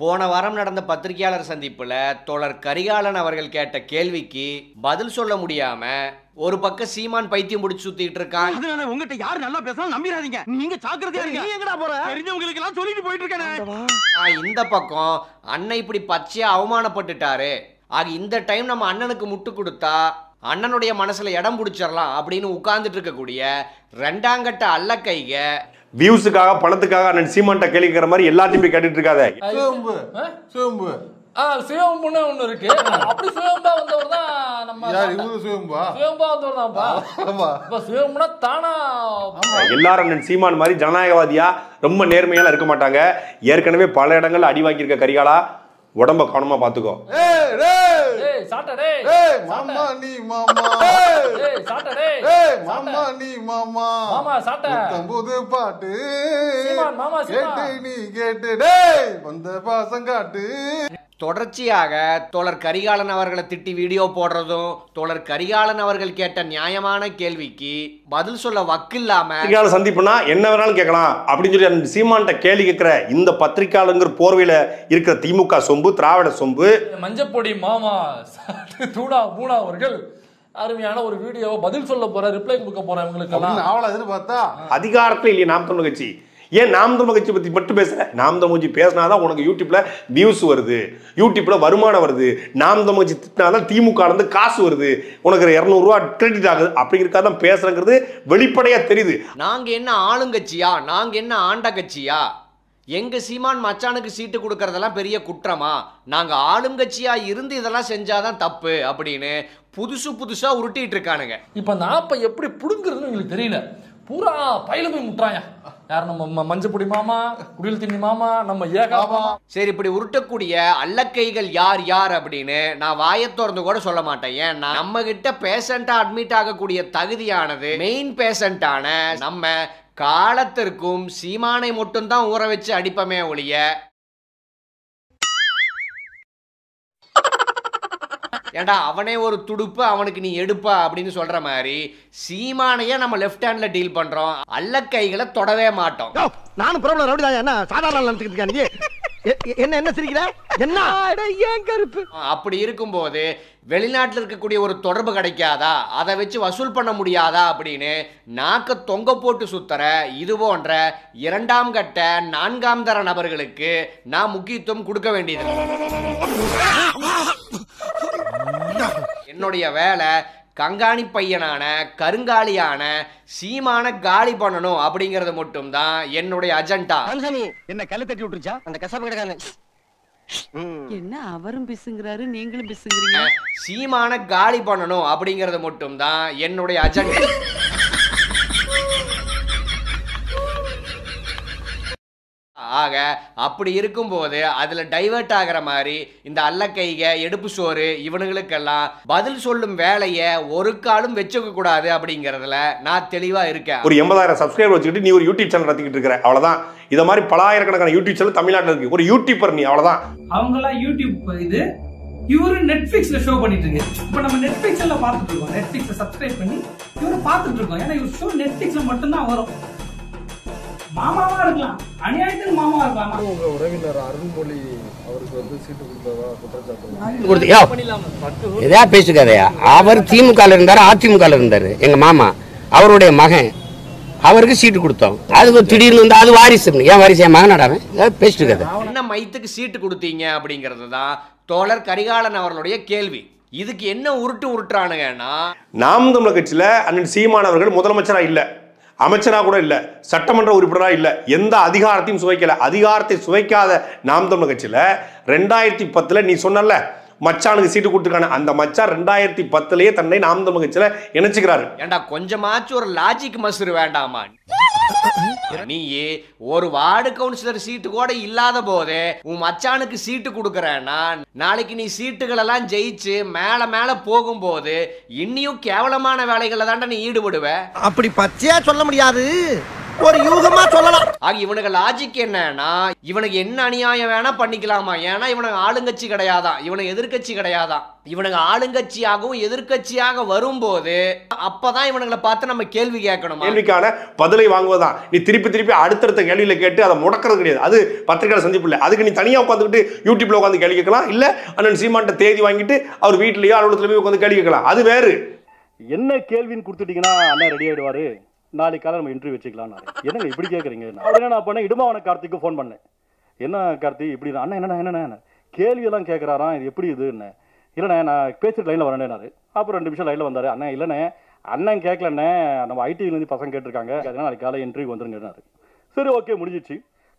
போன வாரம் நடந்த பத்திரிகையாளர் சந்திப்பில் தோழர் கரிகாலன் அவர்கள் கேட்ட கேள்விக்கு பதில் சொல்ல முடியாம ஒரு பக்கம் சீமான் பைத்தியம் முடிச்சு சுத்திட்டு இருக்கான் அதனால உங்ககிட்ட யாரு நல்லா பேசலாம் நம்பிடாதீங்க நீங்க சாக்கிரதையா நீ எங்கடா போற தெரிஞ்சவங்களுக்கு எல்லாம் சொல்லிட்டு போயிட்டு இருக்கேன் இந்த பக்கம் அண்ணன் இப்படி பச்சையா அவமானப்பட்டுட்டாரு ஆக இந்த டைம் நம்ம அண்ணனுக்கு முட்டு கொடுத்தா அண்ணனுடைய மனசுல இடம் பிடிச்சிடலாம் அப்படின்னு உட்கார்ந்துட்டு இருக்கக்கூடிய ரெண்டாங்கட்ட அல்ல கைக வியூஸுக்காக பணத்துக்காக அண்ணன் சீமான்ட்ட கேள்விக்கிற மாதிரி எல்லாத்தையும் போய் கேட்டுட்டு இருக்காது இருக்கு எல்லாரும் சீமான் மாதிரி ஜனநாயகவாதியா ரொம்ப நேர்மையால இருக்க மாட்டாங்க ஏற்கனவே பல இடங்கள்ல அடி வாங்கியிருக்க கரிகாலா உடம்ப கவனமா பாத்துக்கோ ஏய் பாட்டு கேட்டு நீ கேட்டு வந்த பாசம் காட்டு தொடர்ச்சியாக தோழர் கரிகாலன் அவர்களை திட்டி வீடியோ போடுறதும் தோழர் கரிகாலன் அவர்கள் கேட்ட நியாயமான கேள்விக்கு பதில் சொல்ல வக்கு இல்லாம சந்திப்புனா என்ன வேணாலும் கேட்கலாம் அப்படின்னு சொல்லி சீமான் கேள்வி கேட்கிற இந்த பத்திரிகையாளருங்கிற போர்வையில இருக்கிற திமுக சொம்பு திராவிட சொம்பு மஞ்சப்பொடி மாமா தூடா பூனா அவர்கள் அருமையான ஒரு வீடியோவை பதில் சொல்ல போற ரிப்ளை கொடுக்க போறேன் இவங்களுக்கு அவளை எதிர்பார்த்தா அதிகாரத்தில் இல்லையா நாம் தமிழ் கட்சி ஏன் நாம் தமிழ் கட்சி பற்றி மட்டும் பேசுகிற நாம் தமிழ் கட்சி பேசினாதான் உனக்கு யூடியூப்ல வியூஸ் வருது யூடியூப்ல வருமானம் வருது நாம் தமிழ் கட்சி திட்டினாதான் திமுக இருந்து காசு வருது உனக்கு இரநூறுவா கிரெடிட் ஆகுது அப்படிங்கிறக்காக தான் பேசுறேங்கிறது வெளிப்படையா தெரியுது நாங்க என்ன ஆளுங்கட்சியா நாங்க என்ன ஆண்ட கட்சியா எங்க சீமான் மச்சானுக்கு சீட்டு கொடுக்கறதெல்லாம் பெரிய குற்றமா நாங்க ஆளுங்கட்சியா இருந்து இதெல்லாம் செஞ்சாதான் தப்பு அப்படின்னு புதுசு புதுசா உருட்டிட்டு இருக்கானுங்க இப்போ அந்த ஆப்பை எப்படி பிடுங்குறதுன்னு எங்களுக்கு தெரியல பூரா பயில முற்றாயா முட்டுறாயா யார் நம்ம மஞ்சப்பொடி மாமா குடியல் திண்ணி மாமா நம்ம ஏகாமா சரி இப்படி உருட்டக்கூடிய அல்லக்கைகள் யார் யார் அப்படின்னு நான் வாயை திறந்து கூட சொல்ல மாட்டேன் ஏன்னா நம்ம கிட்ட பேஷண்டா அட்மிட் ஆகக்கூடிய தகுதியானது மெயின் பேஷண்டான நம்ம காலத்திற்கும் சீமானை மட்டும்தான் ஊற வச்சு அடிப்பமே ஒழிய ஏண்டா அவனே ஒரு துடுப்பு அவனுக்கு நீ எடுப்பா அப்படின்னு சொல்ற மாதிரி சீமானையே நம்ம லெஃப்ட் ஹேண்ட்ல டீல் பண்றோம் அல்ல கைகளை தொடவே மாட்டோம் நானும் ப்ராப்ளம் ரவுடி தான் என்ன சாதாரண நினைச்சுக்கிட்டு என்ன என்ன சிரிக்கிற என்ன ஏன் கருப்பு அப்படி இருக்கும்போது வெளிநாட்டில் இருக்கக்கூடிய ஒரு தொடர்பு கிடைக்காதா அதை வச்சு வசூல் பண்ண முடியாதா அப்படின்னு நாக்க தொங்க போட்டு சுத்தர இது போன்ற இரண்டாம் கட்ட நான்காம் தர நபர்களுக்கு நான் முக்கியத்துவம் கொடுக்க வேண்டியது என்னுடைய வேலை கங்காணி பையனான கருங்காலியான சீமான காலி பண்ணணும் அப்படிங்கறது மட்டும்தான் என்னுடைய அஜெண்டா என்ன கல்லு தட்டி விட்டுருச்சா அந்த கசாப்பு கிடக்கான என்ன அவரும் பிசுங்கிறாரு நீங்களும் பிசுங்கிறீங்க சீமான காலி பண்ணணும் அப்படிங்கறது மட்டும் தான் என்னுடைய அஜெண்டா ஆக அப்படி இருக்கும்போது அதில் டைவெர்ட் ஆகிற மாதிரி இந்த அல்லக்கைக எடுப்பு சோறு இவனுங்களுக்கெல்லாம் பதில் சொல்லும் வேலையை ஒரு காலும் வச்சுக்க கூடாது அப்படிங்கிறதுல நான் தெளிவாக இருக்கேன் ஒரு எண்பதாயிரம் சப்ஸ்கிரைபர் வச்சுக்கிட்டு நீ ஒரு யூடியூப் சேனல் நடத்திக்கிட்டு இருக்கிற அவ்வளோதான் இதை மாதிரி பலாயிரக்கணக்கான யூடியூப் சேனல் தமிழ்நாட்டில் இருக்கு ஒரு யூடியூபர் நீ அவ்வளோதான் அவங்களாம் யூடியூப் இது இவரு நெட்ஃபிளிக்ஸ்ல ஷோ பண்ணிட்டு இருக்கு இப்ப நம்ம எல்லாம் பார்த்துட்டு இருக்கோம் நெட்ஃபிளிக்ஸ் சப்ஸ்கிரைப் பண்ணி இவரை பார்த்துட்டு இருக்கோம் ஏன்னா இவர் ஷோ நெட்ஃபிளிக்ஸ்ல மட்டும்தான் வரும் மாமாவா இருக்கலாம் அநியாயத்துக்கு மாமாவா உங்க உறவினர் அருள்மொழி அவருக்கு வந்து சீட்டு கொடுத்ததா குற்றச்சாட்டு பேசுக்காதையா அவர் திமுக இருந்தாரு அதிமுக இருந்தாரு எங்க மாமா அவருடைய மகன் அவருக்கு சீட்டு கொடுத்தோம் அது திடீர்னு வந்து அது வாரிசு ஏன் வாரிசு என் மகனாடாவன் பேசிட்டு இருக்காது என்ன மைத்துக்கு சீட்டு கொடுத்தீங்க அப்படிங்கிறது தான் தோழர் கரிகாலன் அவர்களுடைய கேள்வி இதுக்கு என்ன உருட்டு உருட்டுறானுங்கன்னா நாம் தமிழக கட்சியில் அண்ணன் சீமானவர்கள் முதலமைச்சராக இல்லை அமைச்சராக கூட இல்லை சட்டமன்ற உறுப்பினராக இல்லை எந்த அதிகாரத்தையும் சுவைக்கலை அதிகாரத்தை சுவைக்காத நாம் தமிழ் கட்சியில் ரெண்டாயிரத்தி பத்தில் நீ சொன்னல மச்சானுக்கு சீட்டு கொடுத்துருக்கான அந்த மச்சான் ரெண்டாயிரத்தி பத்துலயே தன்னை நாம் தமிழ்ச்சியில இணைச்சுக்கிறாரு ஏண்டா கொஞ்சமாச்சும் ஒரு லாஜிக் மசூர் வேண்டாமா நீ ஒரு வார்டு கவுன்சிலர் சீட்டு கூட இல்லாத போதே உன் மச்சானுக்கு சீட்டு கொடுக்கறேன்னா நாளைக்கு நீ சீட்டுகள் எல்லாம் ஜெயிச்சு மேல மேல போகும்போது இன்னியும் கேவலமான வேலைகளை தாண்டா நீ ஈடுபடுவ அப்படி பச்சையா சொல்ல முடியாது ஒரு யூகமா சொல்லலாம் ஆக இவனுக்கு லாஜிக் என்னன்னா இவனுக்கு என்ன அநியாயம் வேணா பண்ணிக்கலாமா ஏன்னா இவனுக்கு ஆளுங்கட்சி கிடையாதான் இவனுக்கு எதிர்கட்சி கிடையாதான் இவனுக்கு ஆளுங்கட்சியாகவும் எதிர்கட்சியாக வரும்போது அப்பதான் இவனுங்களை பார்த்து நம்ம கேள்வி கேட்கணும் கேள்விக்கான பதிலை வாங்குவதான் நீ திருப்பி திருப்பி அடுத்தடுத்த கேள்வியில கேட்டு அதை முடக்கிறது கிடையாது அது பத்திரிகையாளர் சந்திப்பு இல்லை அதுக்கு நீ தனியா உட்காந்துக்கிட்டு யூடியூப்ல உட்காந்து கேள்வி கேட்கலாம் இல்ல அண்ணன் சீமான்ட்ட தேதி வாங்கிட்டு அவர் வீட்லயோ அலுவலகத்துல உட்காந்து கேள்வி கேட்கலாம் அது வேறு என்ன கேள்வின்னு கொடுத்துட்டீங்கன்னா அண்ணன் ரெடி ஆயிடுவாரு நாளைக்கால நம்ம இன்டர்வியூ வச்சுக்கலாம் என்னங்க இப்படி கேட்குறீங்க உடனே நான் பண்ணேன் இடுமாவன கார்த்திக்கு ஃபோன் பண்ணேன் என்ன கார்த்தி இப்படி அண்ணா என்னண்ணா என்னண்ணா கேள்வியெல்லாம் கேட்குறாராம் இது எப்படி இது என்ன இல்லைண்ணே நான் பேசிட்டு லைனில் வரேன்னாரு அப்புறம் ரெண்டு நிமிஷம் லைனில் வந்தார் அண்ணா இல்லைண்ணே அண்ணன் கேட்கலண்ணே நம்ம ஐடிலேருந்து பசங்க கேட்டிருக்காங்க அதனால் நாளைக்கு காலை இன்டர்வியூ வந்துருங்கன்னாரு சரி ஓகே முடிஞ்சிச்சு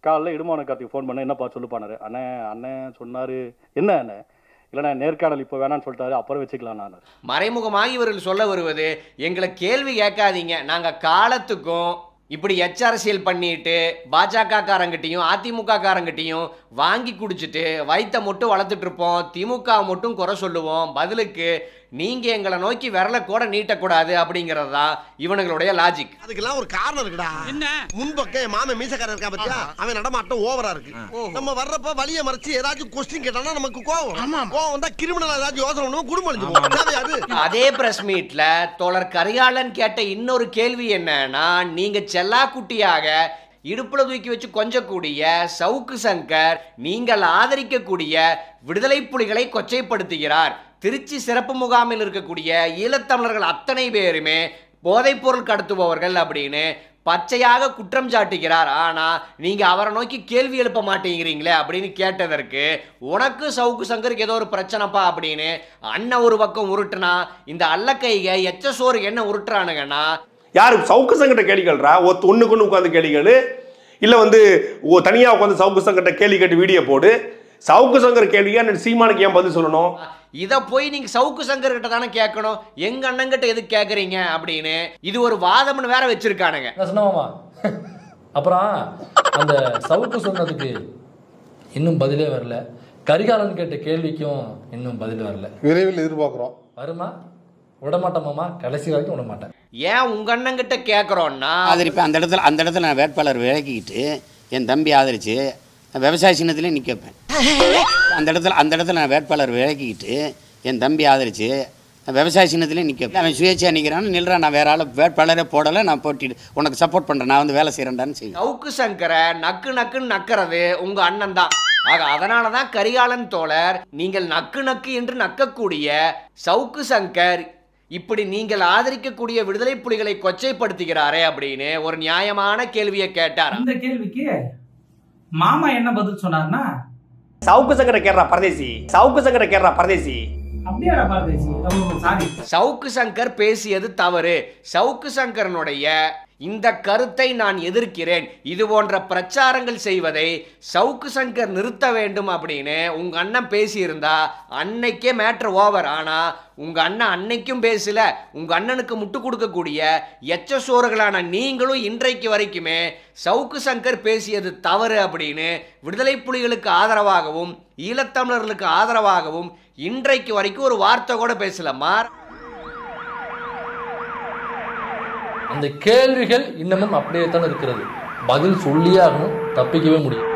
காலையில் இடுமான கார்த்திக்கு ஃபோன் பண்ணேன் என்னப்பா சொல்லுப்பானாரு அண்ணன் அண்ணன் சொன்னார் என்ன அண்ணன் இல்லைனா நேர்காணல் இப்போ வேணான்னு சொல்லிட்டாரு அப்புறம் வச்சுக்கலாம் நான் மறைமுகமாக இவர்கள் சொல்ல வருவது எங்களை கேள்வி கேட்காதீங்க நாங்கள் காலத்துக்கும் இப்படி எச் அரசியல் பண்ணிட்டு பாஜக காரங்கிட்டையும் அதிமுக காரங்கிட்டையும் வாங்கி குடிச்சிட்டு வயிற்ற மட்டும் வளர்த்துட்டு இருப்போம் திமுக மட்டும் குறை சொல்லுவோம் பதிலுக்கு நீங்க எங்களை நோக்கி விரல கூட நீட்டக்கூடாது அப்படிங்கிறது தான் இவனுங்களுடைய லாஜிக் அதுக்கெல்லாம் ஒரு காரணம் இருக்குடா என்ன முன்பக்க மாமன் மீசக்காரர் இருக்கா பத்தியா அவன் நடமாட்டம் ஓவரா இருக்கு நம்ம வர்றப்ப வழிய மறைச்சு ஏதாச்சும் கொஸ்டின் கேட்டானா நமக்கு கோவம் கோவம் வந்தா கிரிமினல் ஏதாச்சும் யோசனை பண்ணுவோம் குடும்பம் அதே பிரஸ் மீட்ல தோழர் கரிகாலன் கேட்ட இன்னொரு கேள்வி என்னன்னா நீங்க செல்லா குட்டியாக இடுப்புல தூக்கி வச்சு கொஞ்சக்கூடிய சவுக்கு சங்கர் நீங்கள் ஆதரிக்கக்கூடிய விடுதலை புலிகளை கொச்சைப்படுத்துகிறார் திருச்சி சிறப்பு முகாமில் இருக்கக்கூடிய ஈழத்தமிழர்கள் அத்தனை பேருமே போதைப்பொருள் கடத்துபவர்கள் அப்படின்னு பச்சையாக குற்றம் சாட்டுகிறார் ஆனால் நீங்கள் அவரை நோக்கி கேள்வி எழுப்ப மாட்டேங்கிறீங்களே அப்படின்னு கேட்டதற்கு உனக்கு சவுக்கு சங்கருக்கு ஏதோ ஒரு பிரச்சனைப்பா அப்படின்னு அண்ணன் ஒரு பக்கம் உருட்டுனா இந்த எச்ச சோறு என்ன உருட்டுறானுங்கன்னா யார் சவுக்கு சங்கட்ட கேள்விகள்ரா ஒத்து ஒன்றுக்கு ஒன்று உட்காந்து கேளு இல்லை வந்து தனியாக உட்காந்து சவுக்கு சங்கிட்ட கேள்வி கேட்டு வீடியோ போடு சவுக்கு சங்கர் கேள்வியா சீமானுக்கு ஏன் பதில் சொல்லணும் இதை போய் நீங்க சவுக்கு சங்கர் கிட்ட தானே கேட்கணும் எங்க அண்ணன் கிட்ட எதுக்கு கேக்குறீங்க அப்படின்னு இது ஒரு வாதம்னு வேற வச்சிருக்கானுங்க அப்புறம் அந்த சவுக்கு சொன்னதுக்கு இன்னும் பதிலே வரல கரிகாலன் கேட்ட கேள்விக்கும் இன்னும் பதில் வரல விரைவில் எதிர்பார்க்குறோம் வருமா விடமாட்டோமாமா கடைசி வரைக்கும் விட மாட்டேன் ஏன் உங்க அண்ணங்கிட்ட கேட்குறோன்னா ஆதரிப்பேன் அந்த இடத்துல அந்த இடத்துல நான் வேட்பாளர் விளக்கிக்கிட்டு என் தம்பி ஆதரிச்சு விவசாய சின்னத்துலேயே வைப்பேன் அந்த இடத்துல அந்த இடத்துல நான் வேட்பாளர் விளக்கிக்கிட்டு என் தம்பி ஆதரிச்சு நான் விவசாய சின்னத்துலேயே நிற்க அவன் சுயேட்சையாக நிற்கிறான்னு நில்றான் நான் வேற ஆள் வேட்பாளரே போடலை நான் போட்டிட்டு உனக்கு சப்போர்ட் பண்ணுறேன் நான் வந்து வேலை செய்கிறேன்டான்னு செய்யும் நவுக்கு சங்கரை நக்கு நக்குன்னு நக்கிறது உங்கள் அண்ணன் தான் ஆக அதனால தான் கரிகாலன் தோழர் நீங்கள் நக்கு நக்கு என்று நக்கக்கூடிய சவுக்கு சங்கர் இப்படி நீங்கள் ஆதரிக்கக்கூடிய விடுதலை புலிகளை கொச்சைப்படுத்துகிறாரே அப்படின்னு ஒரு நியாயமான கேள்வியை கேட்டார் அந்த கேள்விக்கு மாமா என்ன பதில் சொன்னார்னா சவுக்கு சங்கர கேரளா பரதேசி சவுக்கு சங்கர கேரளா பரதேசி சவுக்கு சங்கர் பேசியது தவறு சவுக்கு சங்கரனுடைய இந்த கருத்தை நான் எதிர்க்கிறேன் இது போன்ற பிரச்சாரங்கள் செய்வதை சவுக்கு சங்கர் நிறுத்த வேண்டும் அப்படின்னு உங்கள் அண்ணன் பேசியிருந்தா அன்னைக்கே மேட்ரு ஓவர் ஆனால் உங்கள் அண்ணன் அன்னைக்கும் பேசல உங்கள் அண்ணனுக்கு முட்டு கொடுக்கக்கூடிய சோறுகளான நீங்களும் இன்றைக்கு வரைக்குமே சவுக்கு சங்கர் பேசியது தவறு அப்படின்னு விடுதலை புலிகளுக்கு ஆதரவாகவும் ஈழத்தமிழர்களுக்கு ஆதரவாகவும் இன்றைக்கு வரைக்கும் ஒரு வார்த்தை கூட பேசலை மார் அந்த கேள்விகள் இன்னமும் அப்படியே தான் இருக்கிறது பதில் சொல்லியாகணும் தப்பிக்கவே முடியும்